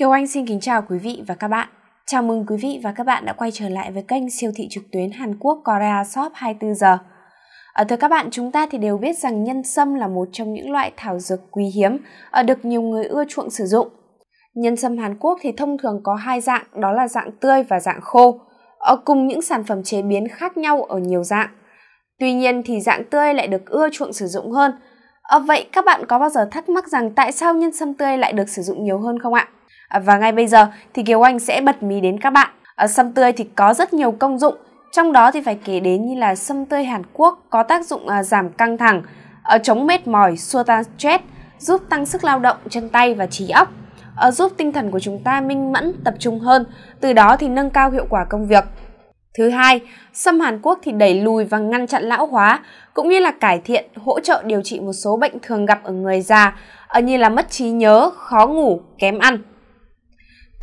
Kiều Anh xin kính chào quý vị và các bạn. Chào mừng quý vị và các bạn đã quay trở lại với kênh siêu thị trực tuyến Hàn Quốc Korea Shop 24 giờ. Ở ờ, thưa các bạn, chúng ta thì đều biết rằng nhân sâm là một trong những loại thảo dược quý hiếm ở ờ, được nhiều người ưa chuộng sử dụng. Nhân sâm Hàn Quốc thì thông thường có hai dạng, đó là dạng tươi và dạng khô, ờ, cùng những sản phẩm chế biến khác nhau ở nhiều dạng. Tuy nhiên thì dạng tươi lại được ưa chuộng sử dụng hơn. ở Vậy các bạn có bao giờ thắc mắc rằng tại sao nhân sâm tươi lại được sử dụng nhiều hơn không ạ? À, và ngay bây giờ thì Kiều Anh sẽ bật mí đến các bạn. À, sâm tươi thì có rất nhiều công dụng, trong đó thì phải kể đến như là sâm tươi Hàn Quốc có tác dụng à, giảm căng thẳng, chống mệt mỏi, xua tan stress, giúp tăng sức lao động chân tay và trí óc, giúp tinh thần của chúng ta minh mẫn, tập trung hơn, từ đó thì nâng cao hiệu quả công việc. Thứ hai, sâm Hàn Quốc thì đẩy lùi và ngăn chặn lão hóa, cũng như là cải thiện, hỗ trợ điều trị một số bệnh thường gặp ở người già, như là mất trí nhớ, khó ngủ, kém ăn.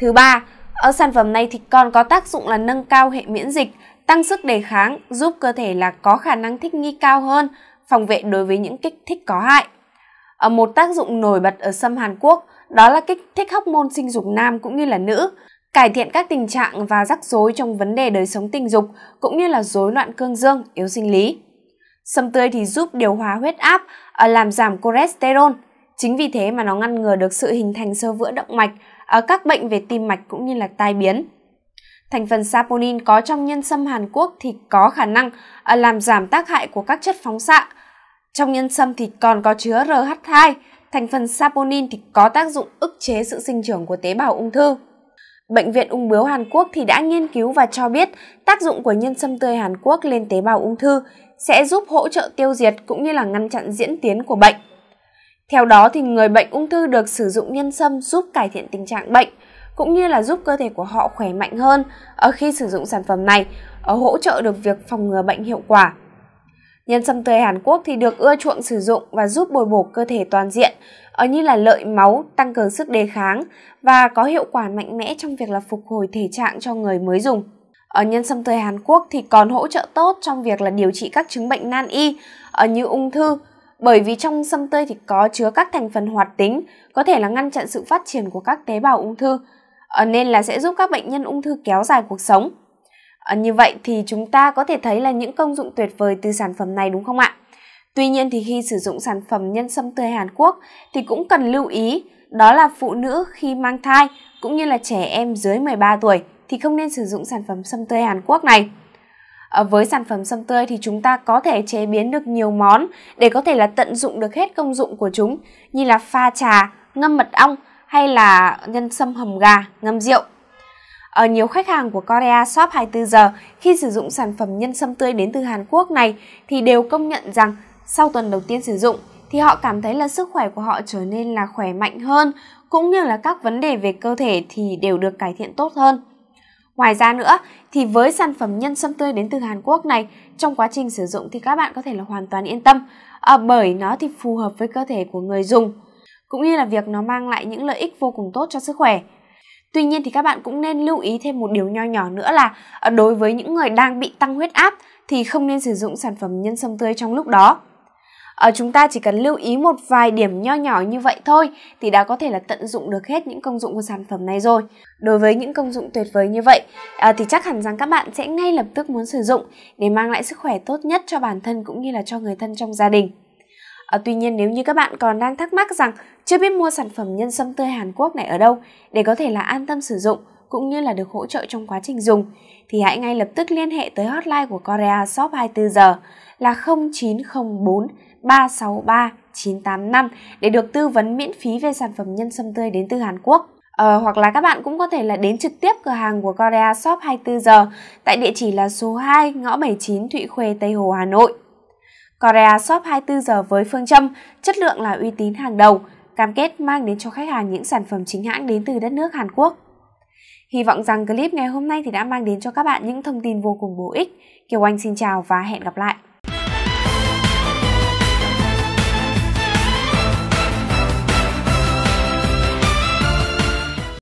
Thứ ba, ở sản phẩm này thì còn có tác dụng là nâng cao hệ miễn dịch, tăng sức đề kháng, giúp cơ thể là có khả năng thích nghi cao hơn, phòng vệ đối với những kích thích có hại. Ở một tác dụng nổi bật ở sâm Hàn Quốc đó là kích thích hóc môn sinh dục nam cũng như là nữ, cải thiện các tình trạng và rắc rối trong vấn đề đời sống tình dục cũng như là rối loạn cương dương, yếu sinh lý. Sâm tươi thì giúp điều hòa huyết áp, làm giảm cholesterol. Chính vì thế mà nó ngăn ngừa được sự hình thành sơ vữa động mạch, ở ờ, các bệnh về tim mạch cũng như là tai biến. Thành phần saponin có trong nhân sâm Hàn Quốc thì có khả năng ờ, làm giảm tác hại của các chất phóng xạ. Trong nhân sâm thì còn có chứa RH2, thành phần saponin thì có tác dụng ức chế sự sinh trưởng của tế bào ung thư. Bệnh viện ung bướu Hàn Quốc thì đã nghiên cứu và cho biết tác dụng của nhân sâm tươi Hàn Quốc lên tế bào ung thư sẽ giúp hỗ trợ tiêu diệt cũng như là ngăn chặn diễn tiến của bệnh. Theo đó thì người bệnh ung thư được sử dụng nhân sâm giúp cải thiện tình trạng bệnh cũng như là giúp cơ thể của họ khỏe mạnh hơn ở khi sử dụng sản phẩm này, ở hỗ trợ được việc phòng ngừa bệnh hiệu quả. Nhân sâm tươi Hàn Quốc thì được ưa chuộng sử dụng và giúp bồi bổ cơ thể toàn diện, ở như là lợi máu, tăng cường sức đề kháng và có hiệu quả mạnh mẽ trong việc là phục hồi thể trạng cho người mới dùng. Ở nhân sâm tươi Hàn Quốc thì còn hỗ trợ tốt trong việc là điều trị các chứng bệnh nan y, ở như ung thư, bởi vì trong sâm tươi thì có chứa các thành phần hoạt tính có thể là ngăn chặn sự phát triển của các tế bào ung thư ờ, nên là sẽ giúp các bệnh nhân ung thư kéo dài cuộc sống ờ, như vậy thì chúng ta có thể thấy là những công dụng tuyệt vời từ sản phẩm này đúng không ạ tuy nhiên thì khi sử dụng sản phẩm nhân sâm tươi hàn quốc thì cũng cần lưu ý đó là phụ nữ khi mang thai cũng như là trẻ em dưới 13 tuổi thì không nên sử dụng sản phẩm sâm tươi Hàn Quốc này. Ờ, với sản phẩm sâm tươi thì chúng ta có thể chế biến được nhiều món để có thể là tận dụng được hết công dụng của chúng như là pha trà, ngâm mật ong hay là nhân sâm hầm gà, ngâm rượu. Ở ờ, nhiều khách hàng của Korea Shop 24 giờ khi sử dụng sản phẩm nhân sâm tươi đến từ Hàn Quốc này thì đều công nhận rằng sau tuần đầu tiên sử dụng thì họ cảm thấy là sức khỏe của họ trở nên là khỏe mạnh hơn cũng như là các vấn đề về cơ thể thì đều được cải thiện tốt hơn. Ngoài ra nữa thì với sản phẩm nhân sâm tươi đến từ Hàn Quốc này trong quá trình sử dụng thì các bạn có thể là hoàn toàn yên tâm à, bởi nó thì phù hợp với cơ thể của người dùng cũng như là việc nó mang lại những lợi ích vô cùng tốt cho sức khỏe. Tuy nhiên thì các bạn cũng nên lưu ý thêm một điều nho nhỏ nữa là à, đối với những người đang bị tăng huyết áp thì không nên sử dụng sản phẩm nhân sâm tươi trong lúc đó ở ờ, chúng ta chỉ cần lưu ý một vài điểm nho nhỏ như vậy thôi thì đã có thể là tận dụng được hết những công dụng của sản phẩm này rồi. Đối với những công dụng tuyệt vời như vậy à, thì chắc hẳn rằng các bạn sẽ ngay lập tức muốn sử dụng để mang lại sức khỏe tốt nhất cho bản thân cũng như là cho người thân trong gia đình. À, tuy nhiên nếu như các bạn còn đang thắc mắc rằng chưa biết mua sản phẩm nhân sâm tươi Hàn Quốc này ở đâu để có thể là an tâm sử dụng cũng như là được hỗ trợ trong quá trình dùng thì hãy ngay lập tức liên hệ tới hotline của Korea Shop 24 giờ là 0904 363 985 để được tư vấn miễn phí về sản phẩm nhân sâm tươi đến từ Hàn Quốc. Ờ, hoặc là các bạn cũng có thể là đến trực tiếp cửa hàng của Korea Shop 24 giờ tại địa chỉ là số 2 ngõ 79 Thụy Khuê, Tây Hồ, Hà Nội. Korea Shop 24 giờ với phương châm chất lượng là uy tín hàng đầu, cam kết mang đến cho khách hàng những sản phẩm chính hãng đến từ đất nước Hàn Quốc. Hy vọng rằng clip ngày hôm nay thì đã mang đến cho các bạn những thông tin vô cùng bổ ích. Kiều Anh xin chào và hẹn gặp lại.